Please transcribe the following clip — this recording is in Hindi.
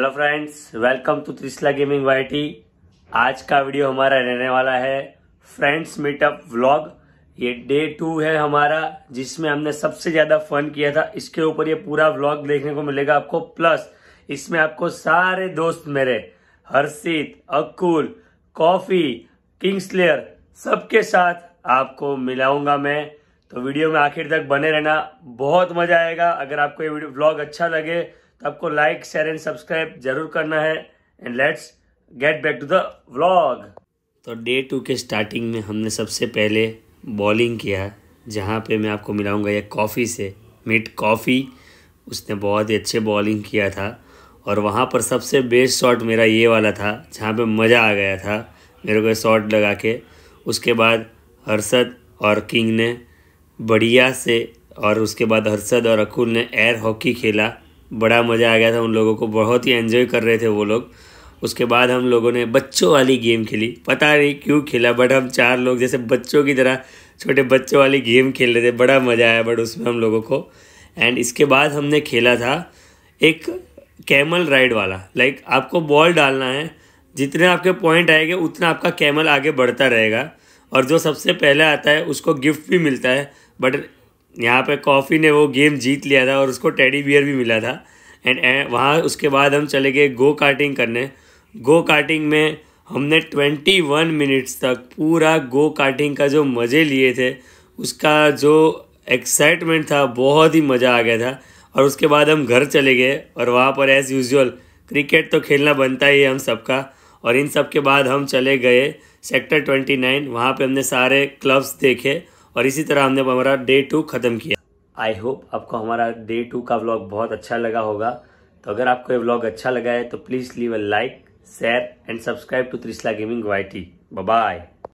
hello friends welcome to Trishla gaming Y आज का वीडियो हमारा रहने वाला है फ्रेंड्स मीटअप व्लॉग ये डे टू है हमारा जिसमें हमने सबसे ज़्यादा फन किया था इसके ऊपर ये पूरा व्लॉग देखने को मिलेगा आपको प्लस इसमें आपको सारे दोस्त मेरे हर्षित अकुल कॉफ़ी किंग्सलेयर सबके साथ आपको मिलाऊंगा मैं तो वीडियो में आखिर तक बने रहना बहुत मज़ा आएगा अगर आपको ये व्लॉग ब्लॉग अच्छा लगे तो आपको लाइक शेयर एंड सब्सक्राइब जरूर करना है and let's get back to the vlog तो डे टू के स्टार्टिंग में हमने सबसे पहले बॉलिंग किया जहाँ पे मैं आपको मिलाऊंगा ये कॉफ़ी से मिट कॉफ़ी उसने बहुत ही अच्छे बॉलिंग किया था और वहाँ पर सबसे बेस्ट शॉट मेरा ये वाला था जहाँ पे मज़ा आ गया था मेरे को शॉट लगा के उसके बाद हर्षद और किंग ने बढ़िया से और उसके बाद हर्षद और अकुल ने एयर हॉकी खेला बड़ा मज़ा आ गया था उन लोगों को बहुत ही एंजॉय कर रहे थे वो लोग उसके बाद हम लोगों ने बच्चों वाली गेम खेली पता नहीं क्यों खेला बट हम चार लोग जैसे बच्चों की तरह छोटे बच्चों वाली गेम खेल रहे थे बड़ा मज़ा आया बट उसमें हम लोगों को एंड इसके बाद हमने खेला था एक कैमल राइड वाला लाइक आपको बॉल डालना है जितने आपके पॉइंट आएंगे उतना आपका कैमल आगे बढ़ता रहेगा और जो सबसे पहले आता है उसको गिफ्ट भी मिलता है बट यहाँ पे कॉफ़ी ने वो गेम जीत लिया था और उसको टेडी बियर भी मिला था एंड uh, वहाँ उसके बाद हम चले गए गो कार्टिंग करने गो कार्टिंग में हमने ट्वेंटी वन मिनट्स तक पूरा गो कार्टिंग का जो मज़े लिए थे उसका जो एक्साइटमेंट था बहुत ही मज़ा आ गया था और उसके बाद हम घर चले गए और वहाँ पर एज़ यूजल क्रिकेट तो खेलना बनता ही है हम सबका और इन सब के बाद हम चले गए सेक्टर ट्वेंटी नाइन वहाँ पर हमने सारे क्लब्स देखे और इसी तरह हमने हमारा डे टू ख़त्म किया आई होप आपको हमारा डे टू का ब्लॉग बहुत अच्छा लगा होगा तो अगर आपको ये ब्लॉग अच्छा लगा है तो please leave a like share and subscribe to Trishla gaming Y T bye